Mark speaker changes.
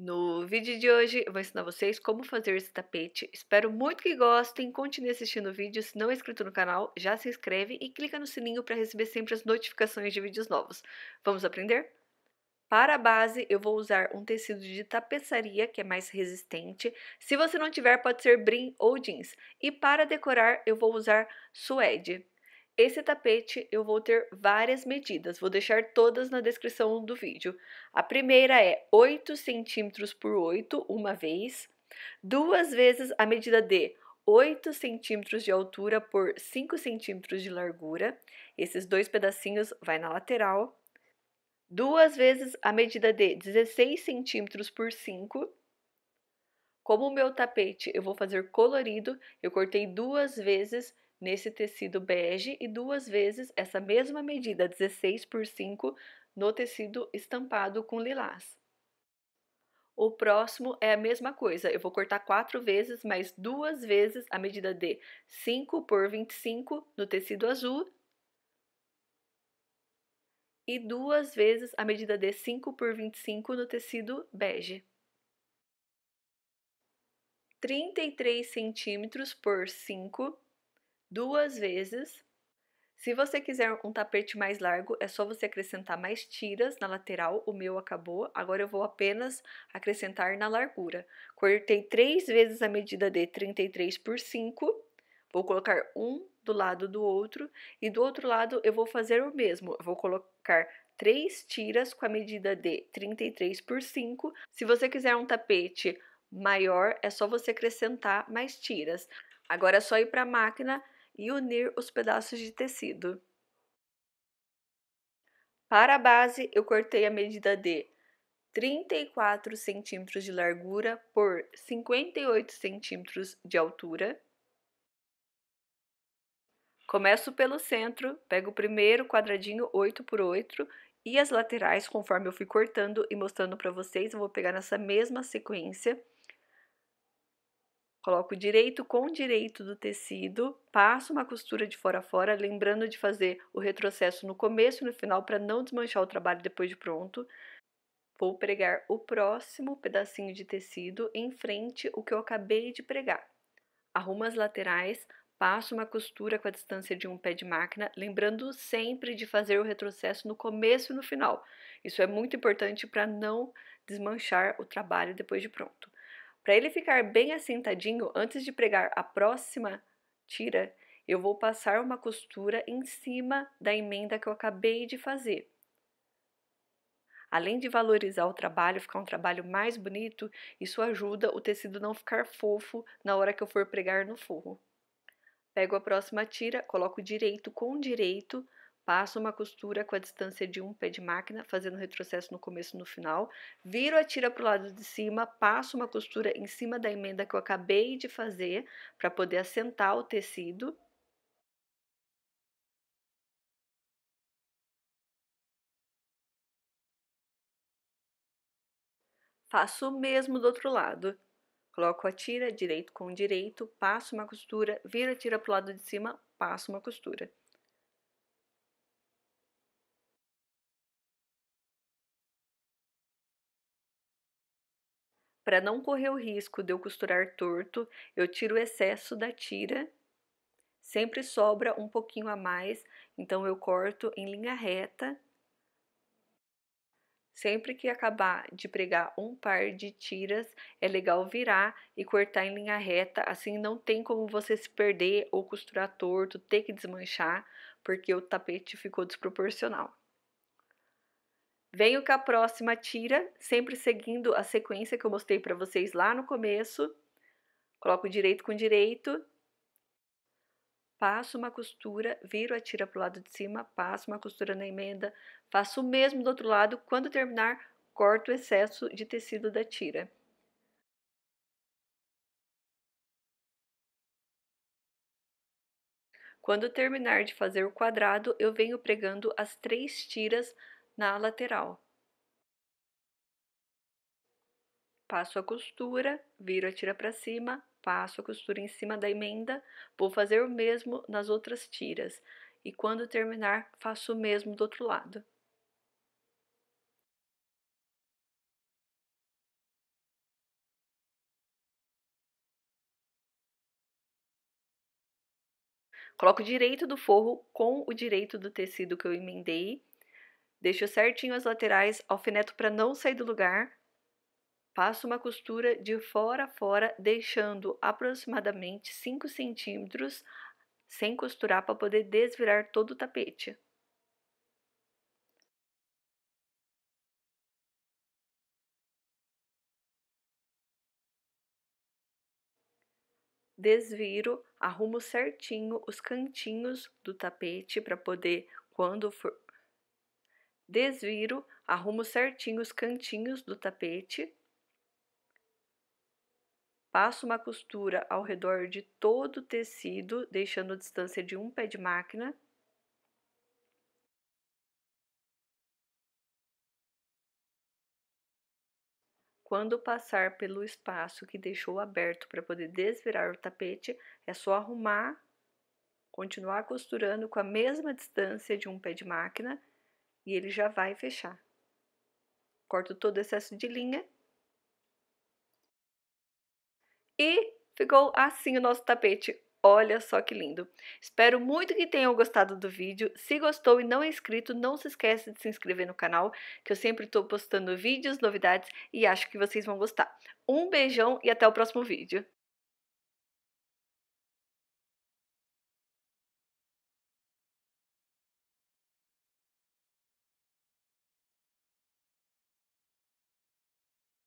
Speaker 1: No vídeo de hoje eu vou ensinar vocês como fazer esse tapete. Espero muito que gostem, continue assistindo o vídeo. Se não é inscrito no canal, já se inscreve e clica no sininho para receber sempre as notificações de vídeos novos. Vamos aprender? Para a base, eu vou usar um tecido de tapeçaria, que é mais resistente. Se você não tiver, pode ser brim ou jeans. E para decorar, eu vou usar suede. Esse tapete eu vou ter várias medidas, vou deixar todas na descrição do vídeo. A primeira é 8 centímetros por 8, uma vez. Duas vezes a medida de 8 centímetros de altura por 5 centímetros de largura. Esses dois pedacinhos vai na lateral. Duas vezes a medida de 16 centímetros por 5. Como o meu tapete eu vou fazer colorido, eu cortei duas vezes nesse tecido bege e duas vezes essa mesma medida, 16 por 5, no tecido estampado com lilás. O próximo é a mesma coisa, eu vou cortar quatro vezes, mais duas vezes a medida de 5 por 25 no tecido azul e duas vezes a medida de 5 por 25 no tecido bege. 33 centímetros por 5 duas vezes. Se você quiser um tapete mais largo, é só você acrescentar mais tiras na lateral. O meu acabou, agora eu vou apenas acrescentar na largura. Cortei três vezes a medida de 33 por 5. Vou colocar um do lado do outro e do outro lado eu vou fazer o mesmo. Eu vou colocar três tiras com a medida de 33 por 5. Se você quiser um tapete maior, é só você acrescentar mais tiras. Agora é só ir para a máquina e unir os pedaços de tecido. Para a base, eu cortei a medida de 34 centímetros de largura por 58 centímetros de altura. Começo pelo centro, pego o primeiro quadradinho 8 por 8 e as laterais, conforme eu fui cortando e mostrando para vocês, eu vou pegar nessa mesma sequência. Coloco direito com direito do tecido, passo uma costura de fora a fora, lembrando de fazer o retrocesso no começo e no final para não desmanchar o trabalho depois de pronto. Vou pregar o próximo pedacinho de tecido em frente o que eu acabei de pregar. Arrumo as laterais, passo uma costura com a distância de um pé de máquina, lembrando sempre de fazer o retrocesso no começo e no final. Isso é muito importante para não desmanchar o trabalho depois de pronto. Para ele ficar bem assentadinho, antes de pregar a próxima tira, eu vou passar uma costura em cima da emenda que eu acabei de fazer. Além de valorizar o trabalho, ficar um trabalho mais bonito, isso ajuda o tecido não ficar fofo na hora que eu for pregar no forro. Pego a próxima tira, coloco direito com direito Passo uma costura com a distância de um pé de máquina, fazendo retrocesso no começo e no final. Viro a tira para o lado de cima, passo uma costura em cima da emenda que eu acabei de fazer para poder assentar o tecido. Faço o mesmo do outro lado. Coloco a tira direito com direito, passo uma costura, viro a tira para o lado de cima, passo uma costura. Para não correr o risco de eu costurar torto, eu tiro o excesso da tira. Sempre sobra um pouquinho a mais, então eu corto em linha reta. Sempre que acabar de pregar um par de tiras, é legal virar e cortar em linha reta, assim não tem como você se perder ou costurar torto, ter que desmanchar, porque o tapete ficou desproporcional. Venho com a próxima tira, sempre seguindo a sequência que eu mostrei para vocês lá no começo. Coloco direito com direito, passo uma costura, viro a tira para o lado de cima, passo uma costura na emenda, faço o mesmo do outro lado. Quando terminar, corto o excesso de tecido da tira. Quando terminar de fazer o quadrado, eu venho pregando as três tiras na lateral. Passo a costura, viro a tira para cima, passo a costura em cima da emenda, vou fazer o mesmo nas outras tiras e quando terminar faço o mesmo do outro lado. Coloco o direito do forro com o direito do tecido que eu emendei Deixo certinho as laterais, alfineto para não sair do lugar. Passo uma costura de fora a fora, deixando aproximadamente 5 centímetros sem costurar para poder desvirar todo o tapete. Desviro, arrumo certinho os cantinhos do tapete para poder, quando for desviro, arrumo certinho os cantinhos do tapete, passo uma costura ao redor de todo o tecido, deixando a distância de um pé de máquina. Quando passar pelo espaço que deixou aberto para poder desvirar o tapete, é só arrumar, continuar costurando com a mesma distância de um pé de máquina e ele já vai fechar. Corto todo o excesso de linha. E ficou assim o nosso tapete. Olha só que lindo! Espero muito que tenham gostado do vídeo. Se gostou e não é inscrito, não se esqueça de se inscrever no canal, que eu sempre estou postando vídeos, novidades e acho que vocês vão gostar. Um beijão e até o próximo vídeo!